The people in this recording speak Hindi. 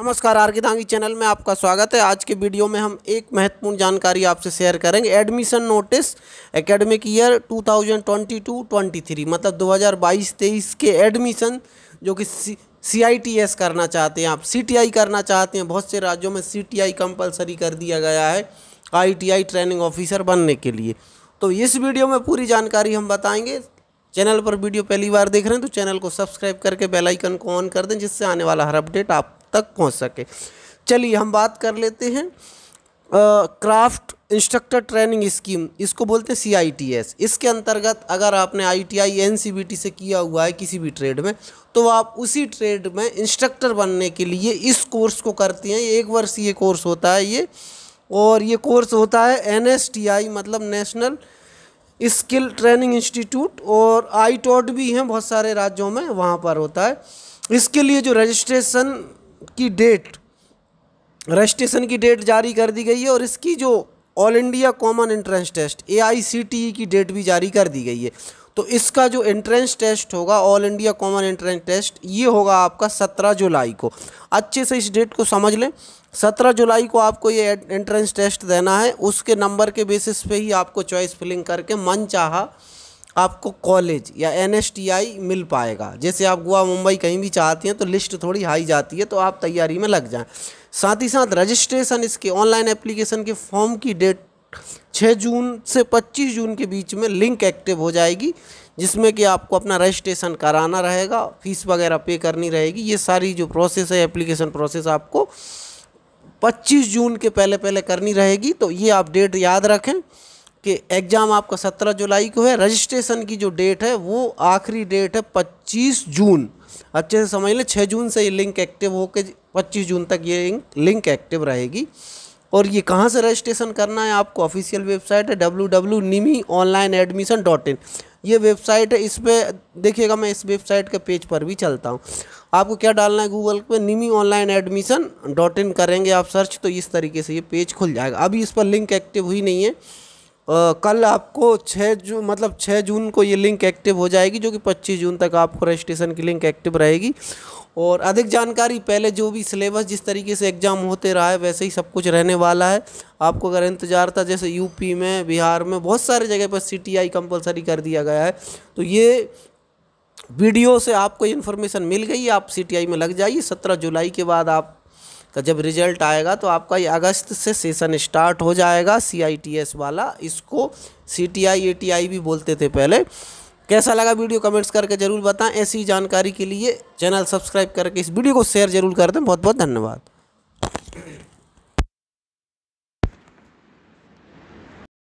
नमस्कार आर्गिदांगी चैनल में आपका स्वागत है आज के वीडियो में हम एक महत्वपूर्ण जानकारी आपसे शेयर करेंगे एडमिशन नोटिस एकेडमिक ईयर 2022-23 मतलब 2022-23 के एडमिशन जो कि सी आई टी एस करना चाहते हैं आप सी टी आई करना चाहते हैं बहुत से राज्यों में सी टी आई कंपलसरी कर दिया गया है I T I training officer बनने के लिए तो इस वीडियो में पूरी जानकारी हम बताएँगे चैनल पर वीडियो पहली बार देख रहे हैं तो चैनल को सब्सक्राइब करके बेल आइकन को ऑन कर दें जिससे आने वाला हर अपडेट आप तक पहुंच सके चलिए हम बात कर लेते हैं क्राफ्ट इंस्ट्रक्टर ट्रेनिंग स्कीम इसको बोलते हैं सी आई टी एस इसके अंतर्गत अगर आपने I T I N C B T से किया हुआ है किसी भी ट्रेड में तो आप उसी ट्रेड में इंस्ट्रक्टर बनने के लिए इस कोर्स को करती हैं एक वर्ष ये कोर्स होता है ये और ये कोर्स होता है एन एस टी आई मतलब नेशनल स्किल ट्रेनिंग इंस्टीट्यूट और आई टॉट भी हैं बहुत सारे राज्यों में वहाँ पर होता है इसके लिए जो रजिस्ट्रेशन की डेट रजिस्ट्रेशन की डेट जारी कर दी गई है और इसकी जो all India common entrance test A की डेट भी जारी कर दी गई है तो इसका जो एंट्रेंस टेस्ट होगा all India common entrance test ये होगा आपका सत्रह जुलाई को अच्छे से इस डेट को समझ लें सत्रह जुलाई को आपको ये एंट्रेंस टेस्ट देना है उसके नंबर के बेसिस पे ही आपको चॉइस फिलिंग करके मन चाहा आपको कॉलेज या एन मिल पाएगा जैसे आप गोवा मुंबई कहीं भी चाहते हैं तो लिस्ट थोड़ी हाई जाती है तो आप तैयारी में लग जाएँ साथ ही साथ रजिस्ट्रेशन इसके ऑनलाइन एप्लीकेशन के फॉर्म की डेट 6 जून से 25 जून के बीच में लिंक एक्टिव हो जाएगी जिसमें कि आपको अपना रजिस्ट्रेशन कराना रहेगा फीस वगैरह पे करनी रहेगी ये सारी जो प्रोसेस है एप्लीकेशन प्रोसेस आपको 25 जून के पहले पहले करनी रहेगी तो ये आप डेट याद रखें कि एग्ज़ाम आपका सत्रह जुलाई को है रजिस्ट्रेशन की जो डेट है वो आखिरी डेट है पच्चीस जून अच्छे से समझ लें छः जून से ये लिंक एक्टिव होकर पच्चीस जून तक ये लिंक एक्टिव रहेगी और ये कहाँ से रजिस्ट्रेशन करना है आपको ऑफिशियल वेबसाइट है W W NIMI online admission dot in ये वेबसाइट है इस पर देखिएगा मैं इस वेबसाइट के पेज पर भी चलता हूँ आपको क्या डालना है गूगल पे NIMI online admission dot in करेंगे आप सर्च तो इस तरीके से ये पेज खुल जाएगा अभी इस पर लिंक एक्टिव हुई नहीं है कल आपको छः जून मतलब छः जून को ये लिंक एक्टिव हो जाएगी जो कि पच्चीस जून तक आपको रजिस्ट्रेशन की लिंक एक्टिव रहेगी और अधिक जानकारी पहले जो भी सिलेबस जिस तरीके से एग्ज़ाम होते रहा है वैसे ही सब कुछ रहने वाला है आपको अगर इंतजार था जैसे यूपी में बिहार में बहुत सारे जगह पर सी टी कंपलसरी कर दिया गया है तो ये वीडियो से आपको इन्फॉर्मेशन मिल गई आप सी में लग जाइए सत्रह जुलाई के बाद आप तो जब रिजल्ट आएगा तो आपका ये अगस्त से सेशन स्टार्ट हो जाएगा सीआईटीएस वाला इसको सीटीआई एटीआई भी बोलते थे पहले कैसा लगा वीडियो कमेंट्स करके जरूर बताएं ऐसी जानकारी के लिए चैनल सब्सक्राइब करके इस वीडियो को शेयर जरूर कर दें बहुत बहुत धन्यवाद